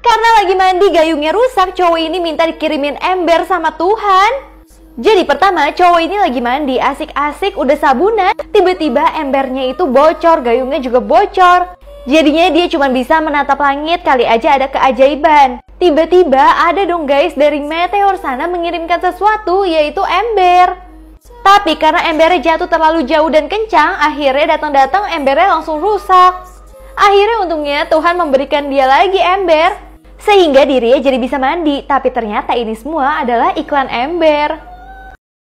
Karena lagi mandi gayungnya rusak, cowok ini minta dikirimin ember sama Tuhan. Jadi pertama, cowok ini lagi mandi, asik-asik, udah sabunan, tiba-tiba embernya itu bocor, gayungnya juga bocor. Jadinya dia cuma bisa menatap langit, kali aja ada keajaiban. Tiba-tiba ada dong guys dari meteor sana mengirimkan sesuatu, yaitu ember. Tapi karena embernya jatuh terlalu jauh dan kencang, akhirnya datang-datang embernya langsung rusak. Akhirnya untungnya Tuhan memberikan dia lagi ember sehingga dirinya jadi bisa mandi, tapi ternyata ini semua adalah iklan ember.